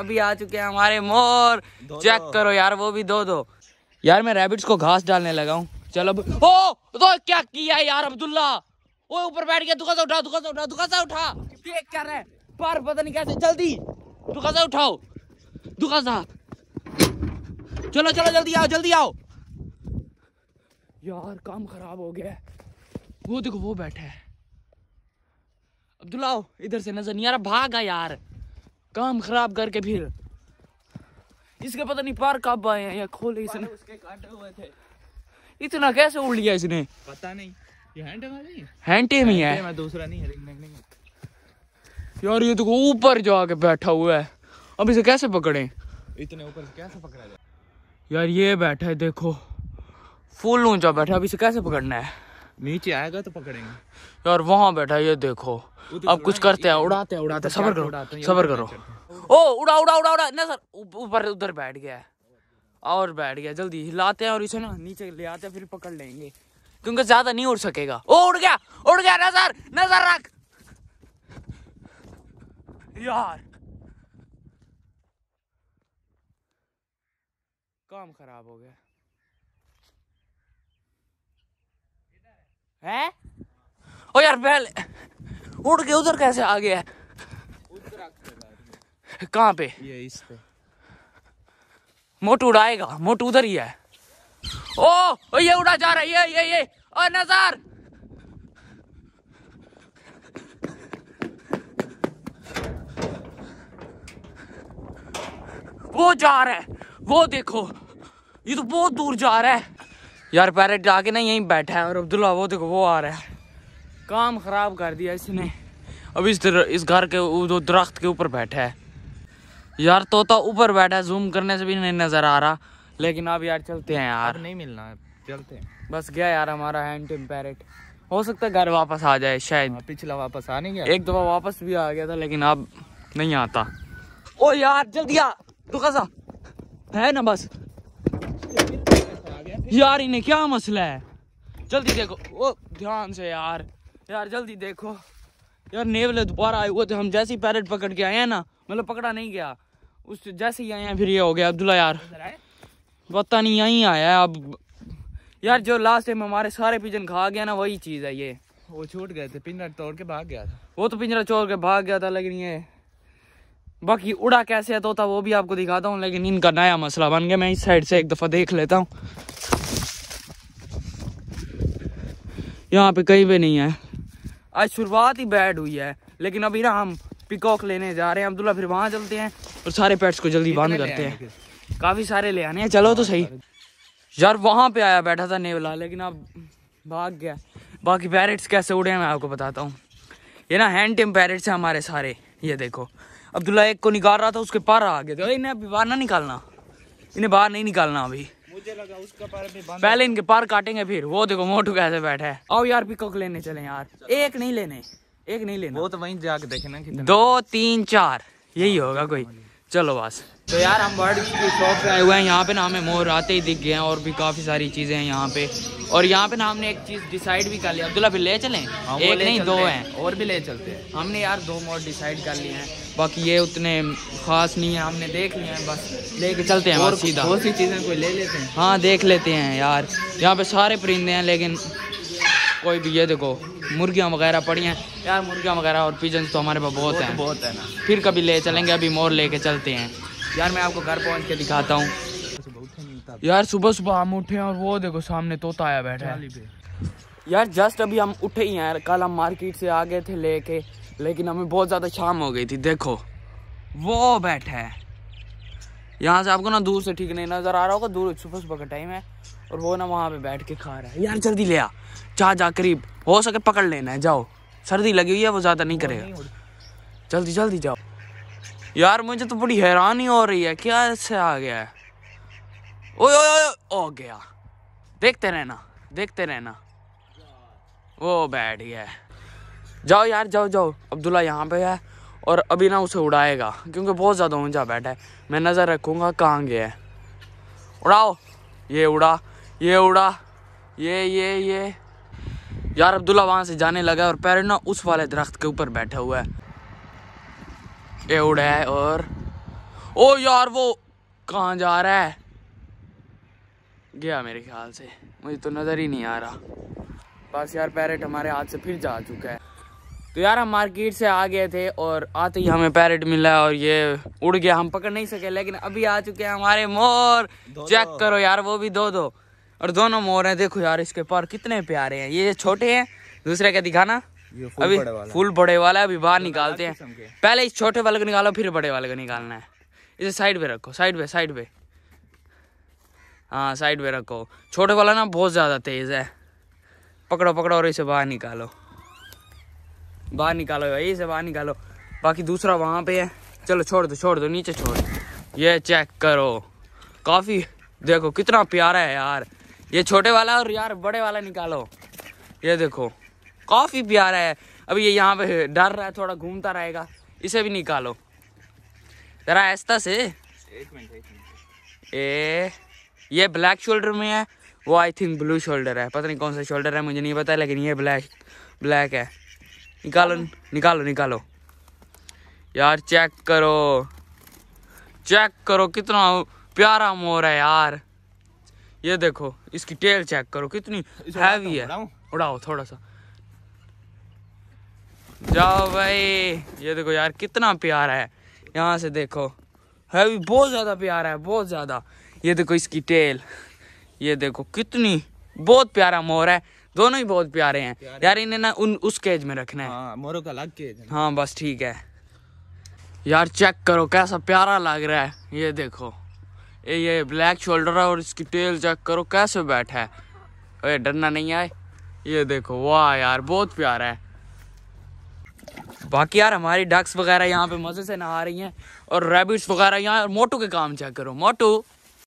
अभी आ चुके हैं हमारे मोर चेक करो यार वो भी दो दो यार मैं रैबिट्स को घास डालने लगा हूँ चलो अब ओ तो क्या किया यार अब्दुल्ला ओ ऊपर बैठ गया दुखा सा उठा दुखा सा उठा दुखा सा उठा ये कर रहे पर पता नहीं कैसे जल्दी दुखा सा उठाओ दुखा सा चलो चलो जल्दी आओ जल्दी आओ यार काम खराब हो गया वो देखो वो बैठा है अब्दुल्ला इधर से नजर नहीं आ रहा भागा यार काम खराब करके फिर इसके पता नहीं पार कब आए हैं या खोले इसने उसके काटे हुए थे इतना कैसे उड़ लिया इसने पता नहीं ये हैंड हैंड टेम ही है दूसरा नहीं है नहीं, नहीं, नहीं। यार ये तो ऊपर जो आके बैठा हुआ है अब इसे कैसे पकड़े इतने ऊपर से कैसे पकड़ा जाए यार ये बैठा है देखो फुल ऊंचा बैठा है अब इसे कैसे पकड़ना है नीचे आएगा तो पकड़ेंगे यार वहाँ बैठा ये देखो तो अब कुछ करते हैं उड़ाते हैं उड़ाते सबर करो सबर करो ओ उड़ा उड़ा उड़ा उड़ा ना सर ऊपर उधर बैठ गया और बैठ गया जल्दी हिलाते हैं और इसे ना नीचे ले आते हैं फिर पकड़ लेंगे क्योंकि ज्यादा नहीं उड़ सकेगा ओ उड़ गया उड़ गया नजर नजर रख यार काम खराब हो गया है ओ यार बैल उड़ के उधर कैसे आ गया कहाँ पे ये इस पे मोटू उड़ाएगा मोटू उधर ही है ओ, ओ ये उड़ा जा रहा है ये ये ये ओ नजर वो जा रहा है वो देखो ये तो बहुत दूर जा रहा है यार पैरेट जाके ना यहीं बैठा है और अब्दुल्ला वो देखो वो आ रहा है काम ख़राब कर दिया इसने अब इस दर, इस घर के जो दरख्त के ऊपर बैठा है यार तोता ऊपर बैठा है जूम करने से भी नहीं नज़र आ रहा लेकिन अब यार चलते हैं यार नहीं मिलना चलते हैं बस गया यार हमारा हैंड पैरेट हो सकता है घर वापस आ जाए शायद हाँ, पिछला वापस आ नहीं गया एक दफ़ा वापस भी आ गया था लेकिन अब नहीं आता ओ यार जल्दी आ तू कसा है ना बस यार इन्हें क्या मसला है जल्दी देखो ओ ध्यान से यार यार जल्दी देखो यार नेवले दोबारा आए हुए थे हम जैसे ही पैरेट पकड़ के आए हैं ना मतलब पकड़ा नहीं गया उस जैसे ही आए हैं फिर ये हो गया अब्दुल्ला यार पता नहीं यहीं आया है अब यार जो लास्ट टाइम हमारे सारे पिजन खा गया ना वही चीज़ है ये वो छूट गए थे पिंजरा तोड़ के भाग गया था वो तो पिंजरा छोड़ के भाग गया था लेकिन ये बाकी उड़ा कैसे है तोता वो भी आपको दिखाता हूँ लेकिन इनका नया मसला बन गया मैं इस साइड से एक दफ़ा देख लेता हूँ यहाँ पे कहीं पे नहीं है आज शुरुआत ही बैड हुई है लेकिन अभी ना हम पिकॉक लेने जा रहे हैं अब्दुल्ला फिर वहाँ चलते हैं और सारे पेट्स को जल्दी बंद करते हैं काफ़ी सारे ले आने हैं चलो तो सही यार वहाँ पे आया बैठा था नेवला लेकिन अब भाग गया बाकी पैरेट्स कैसे उड़े हैं मैं आपको बताता हूँ ये ना हैंड टेम पैरेट्स हैं हमारे सारे ये देखो अब्दुल्ला एक को निकाल रहा था उसके पार आ गया था इन्हें अभी बाहर ना निकालना इन्हें बाहर नहीं निकालना अभी मुझे लगा उसका पैर भी पहले इनके पार काटेंगे फिर वो देखो मोटू कैसे बैठा है आओ यार पिकॉक लेने चले यार एक नहीं लेने एक नहीं लेने वो तो वही जाके देखे ना दो तीन चार यही होगा कोई चलो बस तो यार हम बर्ड की शॉप पे आए हुए हैं यहाँ पे ना हमें मोर आते ही दिख गए हैं और भी काफ़ी सारी चीज़ें हैं यहाँ पे और यहाँ पे ना हमने एक चीज़ डिसाइड भी कर लिया अब्दुल्ला फिर ले चले हाँ, एक नहीं दो हैं और भी ले चलते हैं हमने यार दो मोर डिसाइड कर लिए हैं बाकी ये उतने खास नहीं है हमने देख लिए हैं बस लेके चलते हैं और सीधा बहुत सी चीज़ें कोई ले लेते हैं हाँ देख लेते हैं यार यहाँ पे सारे परिंदे हैं लेकिन कोई भी ये देखो मुर्गियाँ वगैरह पड़ी हैं यार मुर्गियाँ वगैरह और पिजन तो हमारे पास बहुत, हैं बहुत है ना फिर कभी ले चलेंगे अभी मोर लेके चलते हैं यार मैं आपको घर पहुँच के दिखाता हूँ यार सुबह सुबह हम उठे हैं और वो देखो सामने तोता आया बैठा है यार जस्ट अभी हम उठे ही हैं कल हम मार्केट से आ गए थे लेके लेकिन हमें बहुत ज़्यादा शाम हो गई थी देखो वो बैठा है यहाँ से आपको ना दूर से ठीक नहीं नज़र आ रहा होगा दूर सुबह सुबह का टाइम है और वो ना वहाँ पे बैठ के खा रहा है यार जल्दी ले आ जा जा करीब हो सके पकड़ लेना है जाओ सर्दी लगी हुई है वो ज़्यादा नहीं करेगा जल्दी जल्दी जाओ यार मुझे तो बड़ी हैरानी हो रही है क्या ऐसे आ गया है ओ ओ गया देखते रहना देखते रहना वो बैठ गया है जाओ यार जाओ जाओ अब्दुल्ला यहाँ पे है और अभी ना उसे उड़ाएगा क्योंकि बहुत ज़्यादा ऊंचा बैठा है मैं नज़र रखूँगा कहाँ गया है उड़ाओ ये उड़ा ये उड़ा ये ये ये यार अब्दुल्ला वहां से जाने लगा और पैर ना उस वाले दरख्त के ऊपर बैठा हुआ है ये उड़ा है और ओ यार वो कहा जा रहा है गया मेरे ख्याल से मुझे तो नज़र ही नहीं आ रहा बस यार पैरेट हमारे हाथ से फिर जा चुका है तो यार हम मार्केट से आ गए थे और आते ही हमें पैरेट मिला और ये उड़ गया हम पकड़ नहीं सके लेकिन अभी आ चुके हैं हमारे मोर चेक करो यार वो भी दो दो और दोनों मोर हैं देखो यार इसके पर कितने प्यारे हैं ये छोटे हैं दूसरे का दिखाना अभी फूल बड़े वाला है अभी बाहर निकालते हैं पहले इस छोटे वाले को निकालो फिर बड़े वाले को निकालना है इसे साइड पे रखो साइड पे साइड पे हाँ साइड पे रखो छोटे वाला ना बहुत ज़्यादा तेज़ है पकड़ो पकड़ो और इसे बाहर निकालो बाहर निकालो भाई इसे बाहर निकालो बाकी दूसरा वहाँ पे है चलो छोड़ दो छोड़ दो नीचे छोड़ दो ये चेक करो काफ़ी देखो कितना प्यारा है यार ये छोटे वाला और यार बड़े वाला निकालो ये देखो काफ़ी प्यारा है अभी ये यहाँ पे डर रहा है थोड़ा घूमता रहेगा इसे भी निकालो जरा ऐसा से एक मिनट ए ये ब्लैक शोल्डर में है वो आई थिंक ब्लू शोल्डर है पता नहीं कौन सा शोल्डर है मुझे नहीं पता लेकिन ये ब्लैक ब्लैक है निकालो निकालो निकालो यार चेक करो चेक करो कितना प्यारा मोर है यार ये देखो इसकी टेल चेक करो कितनी हैवी है उड़ाओ थोड़ा सा जाओ भाई ये देखो यार कितना प्यारा है यहाँ से देखो हैवी बहुत ज़्यादा प्यारा है बहुत ज़्यादा ये देखो इसकी टेल ये देखो कितनी बहुत प्यारा मोर है दोनों ही बहुत प्यारे हैं प्यारे यार इन्हें ना उन उस केज में रखना है हाँ, मोरों का अलग केज है हाँ बस ठीक है यार चेक करो कैसा प्यारा लग रहा है ये देखो ये ये ब्लैक शोल्डर है और इसकी टेल चेक करो कैसे बैठा है अरे डरना नहीं आए ये देखो वाह यार बहुत प्यारा है बाकी यार हमारी डक्स वगैरह यहाँ पे मज़े से नहा रही हैं और रैबिट्स वगैरह यहाँ और मोटू के काम चेक करो मोटू